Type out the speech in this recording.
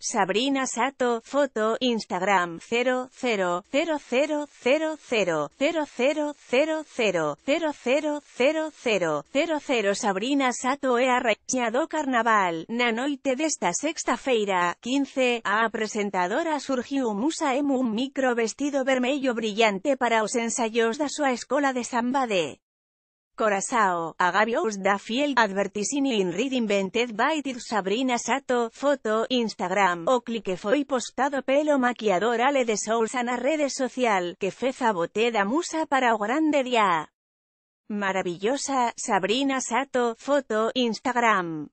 Sabrina Sato, foto, Instagram, 00000000000000 Sabrina Sato he arreñado Carnaval, na noite desta sexta feira, 15, a presentadora surgiu musa un micro vestido vermello brillante para os ensayos da sua escola de samba de Corazao, Agavius da fiel advertisini in read invented by Tid Sabrina Sato, foto, Instagram, o clique foi postado pelo maquiador Ale de Sousa na redes social, que feza boté da musa para o grande día. Maravillosa, Sabrina Sato, foto, Instagram.